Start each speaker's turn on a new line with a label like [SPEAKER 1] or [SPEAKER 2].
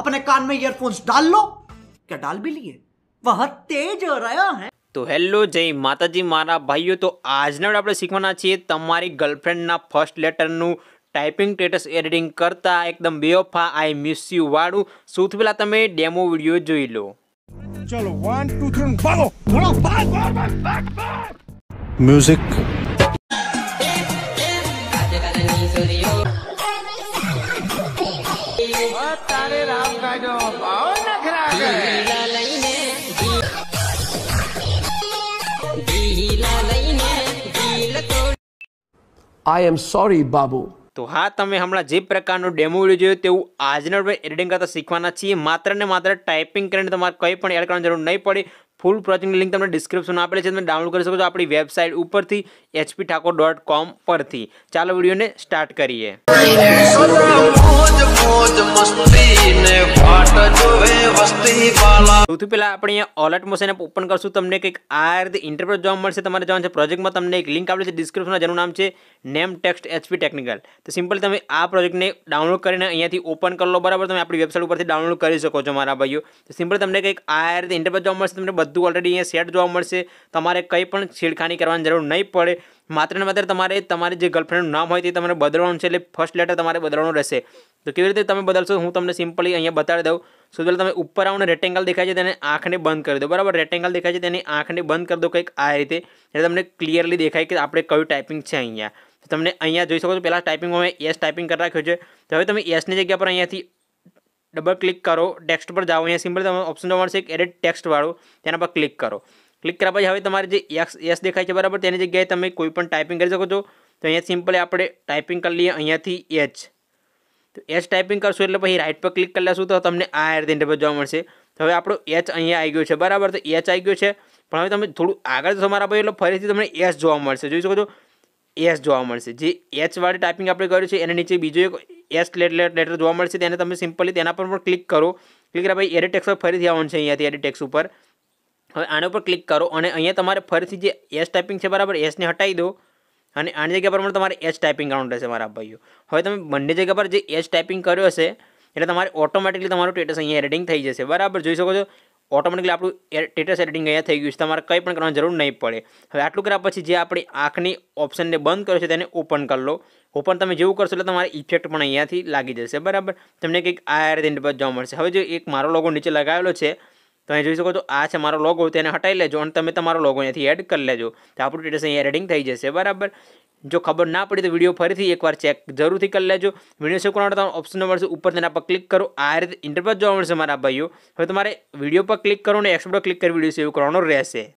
[SPEAKER 1] अपने कान में ईयरफोन्स डाल लो क्या डाल भी लिए बहुत તેજ હો રહ્યા હે તો હેલો જય માતાજી મારા ભાઈઓ તો આજના આપણે શીખવાના છીએ તમારી ગર્લફ્રેન્ડના ફર્સ્ટ લેટરનું ટાઈપિંગ સ્ટેટસ એડિટિંગ કરતા એકદમ બેવફા આઈ મિસ યુ વાળું સૌથી પહેલાં તમે ડેમો વિડીયો જોઈ લો ચલો વન ટુ થ્રી બોલો મ્યુઝિક તારે રામ કાઢો ભાવ નખરા આઈ એમ સોરી બાબુ તો હા તમે હમણાં જે પ્રકારનો ડેમો વિડીયો જોયો તેવું આજના એડિટિંગ કરતા શીખવાના છીએ માત્ર ને માત્ર ટાઈપિંગ કરીને તમારે કંઈ પણ એડ કરવાની જરૂર નહીં પડે ફૂલ પ્રોજેક્ટની લિંક તમને ડિસ્ક્રિપ્શન આપેલી છે તમે ડાઉનલોડ કરી શકો છો આપણી વેબસાઇટ ઉપરથી એચપી ઠાકોર ડોટ કોમ પરથી ચાલો વિડીયોને સ્ટાર્ટ કરીએ સૌથી પહેલા આપણે અહીંયા ઓલર્ટ મોશન એપ ઓપન કરશું તમને કંઈક આ રીતે ઇન્ટરપ્રેસ જોવા મળશે તમારે જવાનું છે પ્રોજેક્ટમાં તમને એક લિંક આપેલી છે ડિસ્ક્રિપ્શનમાં જેનું નામ છે નેમ ટેક્સ્ટ એચપી ટેકનિકલ તો સિમ્પલ તમે આ પ્રોજેક્ટને ડાઉનલોડ કરીને અહીંયાથી ઓપન કરી લો બરાબર તમે આપણી વેબસાઇટ ઉપરથી ડાઉનલોડ કરી શકો છો મારા ભાઈઓ તો સિમ્પલ તમને કંઈક આ રીતે ઇન્ટરપ્રેસ જોવા મળશે તમને બધું ઓલરેડી અહીંયા સેટ જોવા મળશે તમારે કંઈ પણ છેડખાની કરવાની જરૂર નહીં પડે માત્ર ને માત્ર તમારે તમારી જે ગર્લફ્રેન્ડનું નામ હોય તે તમારે બદલવાનું છે એટલે ફર્સ્ટ લેટર તમારે બદલવાનું રહેશે તો કેવી રીતે તમે બદલશો હું તમને સિમ્પલી અહીંયા બતાવી દઉં શું પહેલાં તમે ઉપર આવું રેક્ટેંગલ દેખાય છે તેને આંખને બંધ કરી દો બરાબર રેક્ટેંગલ દેખાય છે તેની આંખને બંધ કરી દો કંઈક આ રીતે એટલે તમને ક્લિયરલી દેખાય કે આપણે કયું ટાઈપિંગ છે અહીંયા તમને અહીંયા જોઈ શકો છો પહેલાં ટાઈપિંગ અમે એસ ટાઈપિંગ કરી રાખ્યું છે તો હવે તમે એસની જગ્યા પર અહીંયાથી ડબલ ક્લિક કરો ટેક્સ્ટ પર જાઓ અહીંયા સિમ્પલ તમને ઓપ્શન મળશે એક એડિટ ટેક્સ્ટવાળું તેના પર ક્લિક કરો ક્લિક કર્યા પછી હવે તમારે જે એક્સ એસ દેખાય છે બરાબર તેની જગ્યાએ તમે કોઈ પણ ટાઈપિંગ કરી શકો છો તો અહીંયા સિમ્પલ આપણે ટાઈપિંગ કરી લઈએ અહીંયાથી એચ તો એચ ટાઈપિંગ કરશું એટલે પછી રાઇટ પર ક્લિક કરી લેશું તો તમને આ રીતે ઇન્ટરફેસ જોવા મળશે તો હવે આપણો એચ અહીંયા આવી ગયો છે બરાબર તો એચ આવી ગયો છે પણ હવે તમે થોડું આગળ જશો મારા ભાઈ એટલે ફરીથી તમને એસ જોવા મળશે જોઈ શકો છો એસ જોવા મળશે જે એચવાળી ટાઈપિંગ આપણે કર્યું છે એના નીચે બીજો એક એસ લેટર જોવા મળશે તેને તમે સિમ્પલી તેના પર પણ ક્લિક કરો ક્લિક કર્યા ભાઈ એડિટ પર ફરીથી આવવાનું છે અહીંયાથી એડિટ ઉપર હવે આના ઉપર ક્લિક કરો અને અહીંયા તમારે ફરીથી જે એસ ટાઈપિંગ છે બરાબર એસને હટાવી દો અને આની જગ્યા પર પણ તમારે એસ ટાઈપિંગ કરવાનું રહેશે મારા ભાઈઓ હવે તમે બંને જગ્યા પર જે એસ ટાઈપિંગ કર્યો હશે એટલે તમારે ઓટોમેટિકલી તમારું ટેટસ અહીંયા એડિટિંગ થઈ જશે બરાબર જોઈ શકો છો ઓટોમેટિકલી આપણું ટેટસ એડિટિંગ અહીંયા થઈ ગયું છે તમારે કંઈ પણ કરવાની જરૂર નહીં પડે હવે આટલું કર્યા પછી જે આપણી આંખની ઓપ્શનને બંધ કર્યો છે તેને ઓપન કરી લો ઓપન તમે જેવું કરશો એટલે તમારે ઇફેક્ટ પણ અહીંયાથી લાગી જશે બરાબર તમને કંઈક આ રીતે જોવા મળશે હવે જો એક મારો લોગો નીચે લગાવેલો છે તો અહીં જોઈ શકો છો આ છે મારો લોગો તેને હટાવી લેજો અને તમે તમારો લોગો અહીંયાથી એડ કરી લેજો તો આપણું સ્ટેટસ અહીંયા એડિટિંગ થઈ જશે બરાબર જો ખબર ના પડી તો વિડીયો ફરીથી એકવાર ચેક જરૂરથી કરી લેજો વિડીયો સેવ કરવા માટે તમને ઓપ્શન મળશે ઉપર તેના પર ક્લિક કરો આ રીતે ઇન્ટરફેસ જોવા મળશે મારા ભાઈઓ હવે તમારે વિડીયો પર ક્લિક કરો અને એક્સપોર્ટ ક્લિક કરી વિડીયો સેવ કરવાનો રહેશે